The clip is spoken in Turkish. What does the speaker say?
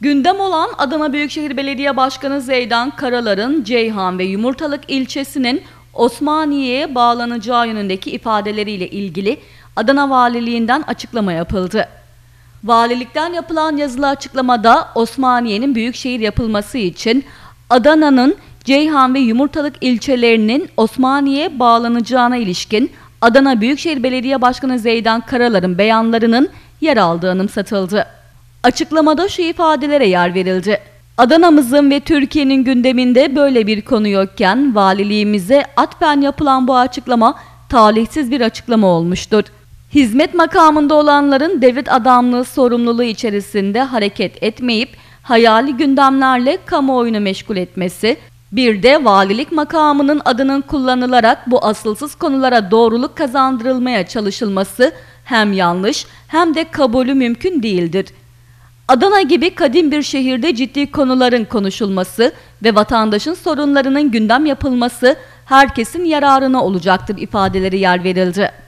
Gündem olan Adana Büyükşehir Belediye Başkanı Zeydan Karalar'ın Ceyhan ve Yumurtalık ilçesinin Osmaniye'ye bağlanacağı yönündeki ifadeleriyle ilgili Adana Valiliğinden açıklama yapıldı. Valilikten yapılan yazılı açıklamada Osmaniye'nin büyükşehir yapılması için Adana'nın Ceyhan ve Yumurtalık ilçelerinin Osmaniye'ye bağlanacağına ilişkin Adana Büyükşehir Belediye Başkanı Zeydan Karalar'ın beyanlarının yer aldığı anımsatıldı. Açıklamada şu ifadelere yer verildi. Adana'mızın ve Türkiye'nin gündeminde böyle bir konu yokken valiliğimize atfen yapılan bu açıklama talihsiz bir açıklama olmuştur. Hizmet makamında olanların devlet adamlığı sorumluluğu içerisinde hareket etmeyip hayali gündemlerle kamuoyunu meşgul etmesi, bir de valilik makamının adının kullanılarak bu asılsız konulara doğruluk kazandırılmaya çalışılması hem yanlış hem de kabulü mümkün değildir.'' Adana gibi kadim bir şehirde ciddi konuların konuşulması ve vatandaşın sorunlarının gündem yapılması herkesin yararına olacaktır ifadeleri yer verildi.